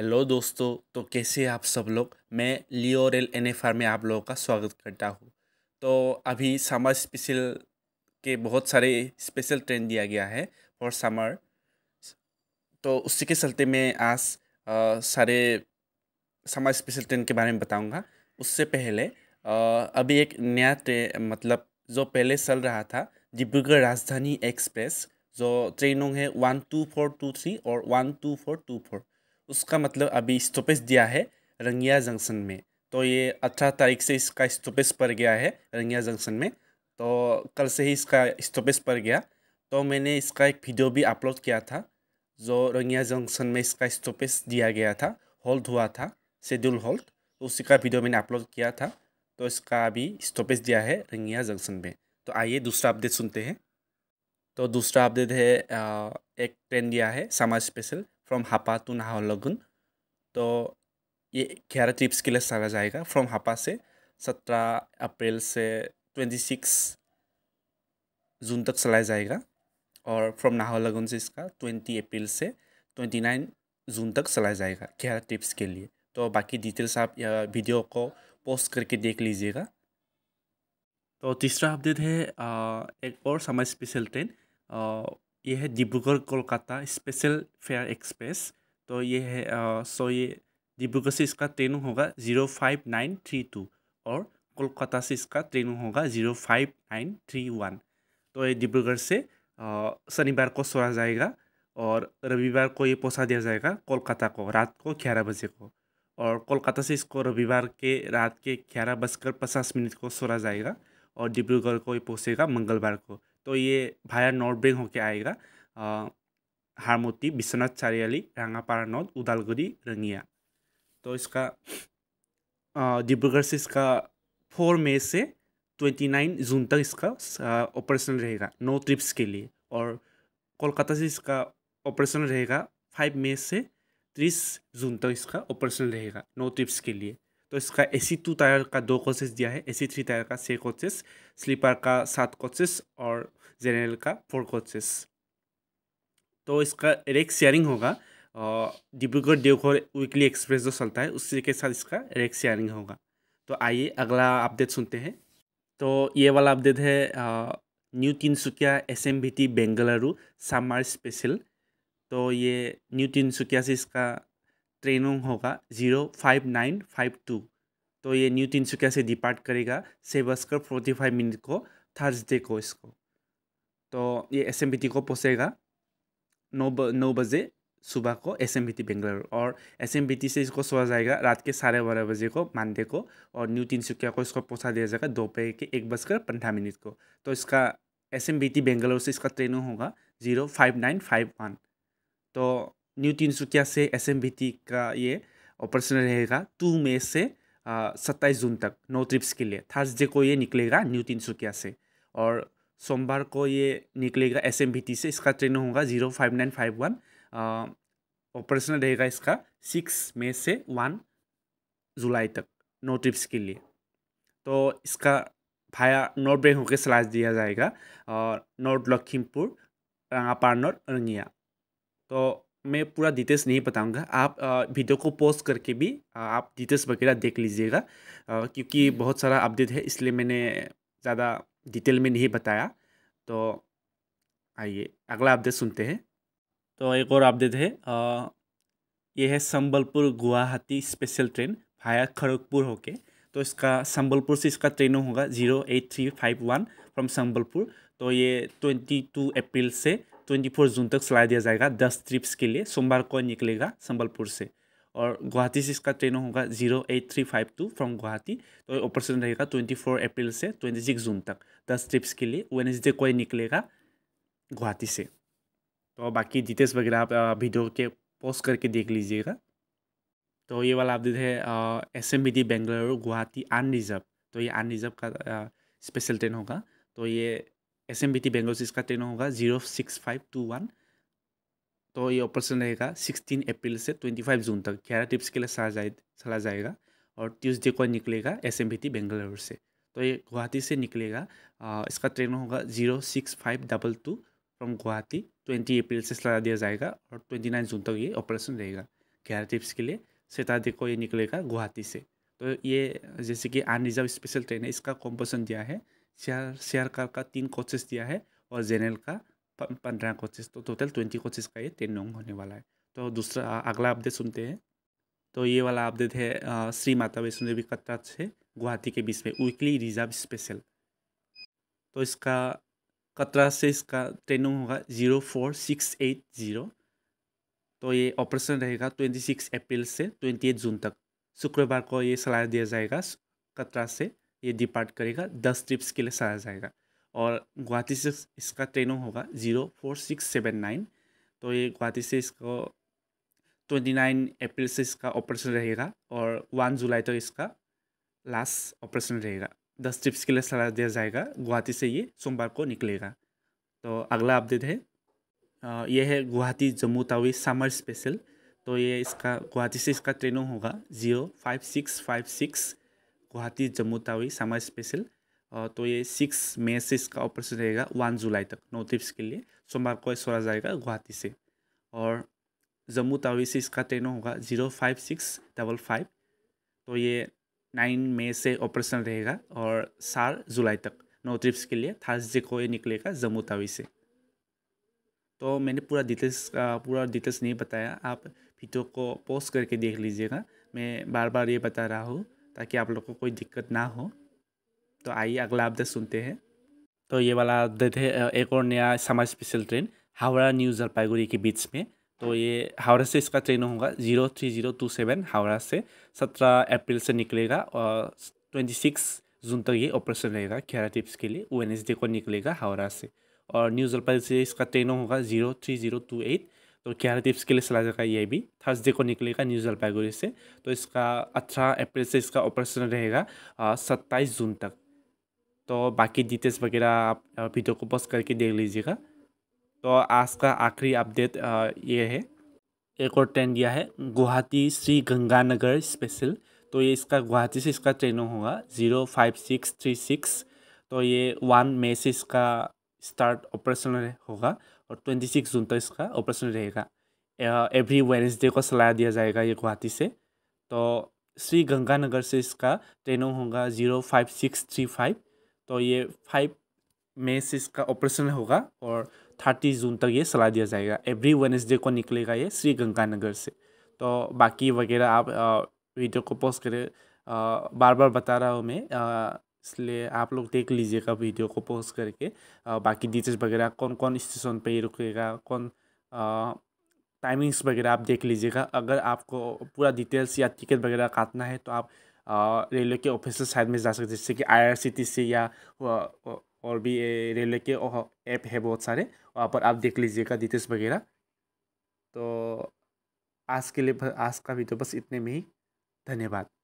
hello दोस्तों तो कैसे आप सब लोग मैं लियोरेल एन एफ आर में आप लोगों का स्वागत करता हूँ तो अभी समर स्पेशल के बहुत सारे स्पेशल ट्रेन दिया गया है फॉर समर तो उसी के चलते मैं आज आ, सारे समर स्पेशल ट्रेन के बारे में बताऊँगा उससे पहले आ, अभी एक नया ट्रेन मतलब जो पहले चल रहा था डिब्रूगढ़ राजधानी एक्सप्रेस जो ट्रेनों है one two four two three और one two four two four उसका मतलब अभी स्टोपेज दिया है रंगिया जंक्शन में तो ये अठारह तारीख से इसका स्टोपेज पर गया है रंगिया जंक्शन में तो कल से ही इसका स्टोपेज पर गया तो मैंने इसका एक वीडियो भी अपलोड किया था जो रंगिया जंक्शन में इसका स्टोपेज दिया गया था होल्ड हुआ था शेड्यूल होल्ड तो उसी का वीडियो मैंने अपलोड किया था तो इसका अभी स्टोपेज दिया है रंगिया जंक्शन में तो आइए दूसरा अपडेट सुनते हैं तो दूसरा अपडेट है एक ट्रेन दिया है सामा special from Hapa to Naharlagun तो ये ग्यारह ट्रिप्स के लिए चला जाएगा फ्रॉम हापा से सत्रह अप्रैल से ट्वेंटी सिक्स जून तक चलाया जाएगा और फ्रॉम नाहरलगुन से इसका ट्वेंटी अप्रैल से ट्वेंटी नाइन जून तक चलाया जाएगा ग्यारह ट्रिप्स के लिए तो बाकी डिटेल्स आप वीडियो को पोस्ट करके देख लीजिएगा तो तीसरा अपडेट है एक और समर स्पेशल ट्रेन ये है Dibrugarh Kolkata special fare express तो ये है सो ये डिब्रूगढ़ से इसका ट्रेन होगा zero five nine three two और कोलकाता से इसका ट्रेन होगा zero five nine three one तो ये डिब्रूगढ़ से शनिवार को सोया जाएगा और रविवार को ये पहुँचा दिया जाएगा कोलकाता को रात को ग्यारह बजे को और कोलकाता से इसको रविवार के रात के ग्यारह बजकर पचास मिनट को सोरा जाएगा और डिब्रूगढ़ को ये पहुँचेगा मंगलवार को तो ये भाया नॉर्थ ब्रिंग होके आएगा हारमोती विश्वनाथ चारियाली रंगापारा नॉर्थ उदालगुरी रंगिया तो इसका डिब्रुगढ़ से इसका फोर मई से ट्वेंटी नाइन जून तक इसका ऑपरेशन रहेगा नो ट्रिप्स के लिए और कोलकाता से इसका ऑपरेशन रहेगा फाइव मई से तीस जून तक इसका ऑपरेशन रहेगा नो ट्रिप्स के लिए तो इसका ए सी टू टायर का दो कोचेस दिया है ए सी थ्री टायर का छः कोचेस स्लीपर का सात कोचेस और जनरल का फोर कोचेस तो इसका रेक शेयरिंग होगा डिब्रूगढ़ देवघर वीकली एक्सप्रेस जो चलता है उसी के साथ इसका रेक शेयरिंग होगा तो आइए अगला अपडेट सुनते हैं तो ये वाला अपडेट है new Tinsukia S M B T Bengaluru summer special तो ये न्यू तिनसुकिया से इसका ट्रेनों होगा zero five nine five two तो ये न्यू तिनसुकिया से डिपार्ट करेगा छः बजकर फोर्टी फाइव मिनट को थर्सडे को इसको तो ये एस एम को पहुँचेगा नौ ब, नौ बजे सुबह को एस एम बेंगलोर और एस एम से इसको सोया जाएगा रात के साढ़े बारह बजे को मानडे को और न्यू तिनसुकिया को इसको पहुँचा दिया जाएगा दोपहर के एक बजकर पंद्रह मिनट को तो इसका एस एम बेंगलोर से इसका ट्रेनिंग होगा zero five nine five one तो न्यू तीन सौ से एस एम का ये ऑपरेशन रहेगा टू मे से सत्ताईस जून तक नौ ट्रिप्स के लिए थर्सडे को ये निकलेगा न्यू तीन सौ से और सोमवार को ये निकलेगा एस एम से इसका ट्रेन होगा zero five nine five one operation रहेगा इसका सिक्स मे से वन जुलाई तक नौ ट्रिप्स के लिए तो इसका भाया नॉर्थ बैंक होकर सलाह दिया जाएगा और नॉर्थ लखीमपुर नॉर्थ रंगिया तो मैं पूरा डिटेल्स नहीं बताऊंगा आप वीडियो को पोस्ट करके भी आप डिटेल्स वगैरह देख लीजिएगा क्योंकि बहुत सारा अपडेट है इसलिए मैंने ज़्यादा डिटेल में नहीं बताया तो आइए अगला अपडेट सुनते हैं तो एक और अपडेट है आ, ये है संबलपुर गुवाहाटी स्पेशल ट्रेन भाया खड़गपुर होके तो इसका संबलपुर से इसका ट्रेन होगा zero eight three five one from Sambalpur तो ये ट्वेंटी टू अप्रैल से 24 जून तक चलाया दिया जाएगा दस ट्रिप्स के लिए सोमवार को निकलेगा संबलपुर से और गुवाहाटी से इसका ट्रेन होगा zero eight three five two from Guwahati तो ऑपरेशन रहेगा ट्वेंटी फोर अप्रैल से ट्वेंटी सिक्स जून तक दस ट्रिप्स के लिए वेनसडे को निकलेगा गुवाहाटी से तो बाकी डिटेल्स वगैरह आप वीडियो के पोस्ट करके देख लीजिएगा तो ये वाला आप है S M B D Bengaluru Guwahati unreserved तो ये अनरिजर्व का स्पेशल ट्रेन होगा तो ये एस एम बी टी बेंगलोसिस इसका ट्रेन होगा zero six five two one तो ये ऑपरेशन रहेगा सिक्सटीन अप्रैल से ट्वेंटी फाइव जून तक ग्यारह टिप्स के लिए सला जाए चला जाएगा और ट्यूसडे को निकलेगा S M B T Bangalore से तो ये गुवाहाटी से निकलेगा आ, इसका ट्रेन होगा zero six five double two from Guwahati twenty April से चला दिया जाएगा और ट्वेंटी नाइन जून तक ये ऑपरेशन रहेगा ग्यारह टिप्स के लिए सैटरडे को ये निकलेगा गुवाहाटी से तो ये जैसे कि अनरिजर्व स्पेशल ट्रेन है इसका कॉम्पोजन दिया है शेयर शेयर कार का तीन कोचेस दिया है और जेनरल का पंद्रह कोचेस तो टोटल ट्वेंटी कोचेस का ये टेन नोंग होने वाला है तो दूसरा अगला अपडेट सुनते हैं तो ये वाला अपडेट है श्री माता वैष्णो देवी कटरा से गुवाहाटी के बीच में वीकली रिजर्व स्पेशल तो इसका कटरा से इसका ट्रेनिंग होगा zero four six eight zero तो ये ऑपरेशन रहेगा ट्वेंटी सिक्स अप्रैल से ट्वेंटी एट जून तक शुक्रवार को ये सलाह दिया जाएगा कटरा से ये डिपार्ट करेगा दस ट्रिप्स के लिए सारा जाएगा और गुवाहाटी से इसका ट्रेनों होगा zero four six seven nine तो ये गुवाहाटी से इसको ट्वेंटी नाइन अप्रैल से इसका ऑपरेशन रहेगा और वन जुलाई तक तो इसका लास्ट ऑपरेशन रहेगा दस ट्रिप्स के लिए सलाह दिया जाएगा गुवाहाटी से ये सोमवार को निकलेगा तो अगला अपडेट है यह है गुवाहाटी जम्मू तावी समर स्पेशल तो ये इसका गुवाहाटी से इसका ट्रेनों होगा zero five six five six Guwahati Jammu Tawi summer special तो ये सिक्स मे से इसका ऑपरेशन रहेगा वन जुलाई तक नौ टिप्स के लिए सोमवार को छोड़ा जाएगा गुवाहाटी से और जम्मू तावी से इसका ट्रेन होगा zero five six double five तो ये नाइन मे से ऑपरेशन रहेगा और चार जुलाई तक नौ ट्रिप्स के लिए थर्सडे को ये निकलेगा जम्मू तावी से तो मैंने पूरा डिटेल्स पूरा डिटेल्स नहीं बताया आप वीडियो को पोस्ट करके देख लीजिएगा मैं बार बार ये बता रहा हूँ ताकि आप लोग को कोई दिक्कत ना हो तो आइए अगला अपडेट सुनते हैं तो ये वाला देते है एक और नया summer special train Howrah new Jalpaiguri के बीच में तो ये हावड़ा से इसका ट्रेन होगा zero three zero two seven Howrah से सत्रह अप्रैल से निकलेगा और ट्वेंटी सिक्स जून तक ये ऑपरेशन रहेगा खेरा टिप्स के लिए वेनेसडे को निकलेगा हावड़ा से और न्यू जलपाईगुड़ी से इसका ट्रेन होगा zero three zero two eight तो क्या टिप्स के लिए सलाह जाएगा ये भी थर्सडे को निकलेगा न्यू जलपाईगुड़ी से तो इसका अठारह अच्छा अप्रैल से इसका ऑपरेशन रहेगा सत्ताईस जून तक तो बाकी डिटेल्स वगैरह आप वीडियो को पोस्ट करके देख लीजिएगा तो आज का आखिरी अपडेट ये है एक और ट्रेन दिया है गुवाहाटी श्री गंगानगर स्पेशल तो ये इसका गुवाहाटी से इसका ट्रेनों होगा zero five six three six तो ये वन मे से इसका स्टार्ट ऑपरेशन होगा और ट्वेंटी सिक्स जून तक तो इसका ऑपरेशन रहेगा एवरी वेनसडे को सलाह दिया जाएगा ये गुवाहाटी से तो श्री गंगानगर से इसका ट्रेनों होगा zero five six three five तो ये फाइव मे से इसका ऑपरेशन होगा और थर्टी जून तक ये सलाह दिया जाएगा एवरी वेनसडे को निकलेगा ये श्री गंगानगर से तो बाकी वगैरह आप वीडियो को पोस्ट करें बार बार बता रहा हूँ मैं इसलिए आप लोग देख लीजिएगा वीडियो को पोस्ट करके आ, बाकी डिटेल्स वगैरह कौन कौन स्टेशन पे ही रुकेगा कौन टाइमिंग्स वगैरह आप देख लीजिएगा अगर आपको पूरा डिटेल्स या टिकट वगैरह काटना है तो आप रेलवे के ऑफिशियल साइड में जा सकते हैं जैसे कि आईआरसीटीसी या और भी रेलवे के ऐप है बहुत सारे वहाँ पर आप देख लीजिएगा डिटेल्स वगैरह तो आज के लिए आज का वीडियो बस इतने में ही धन्यवाद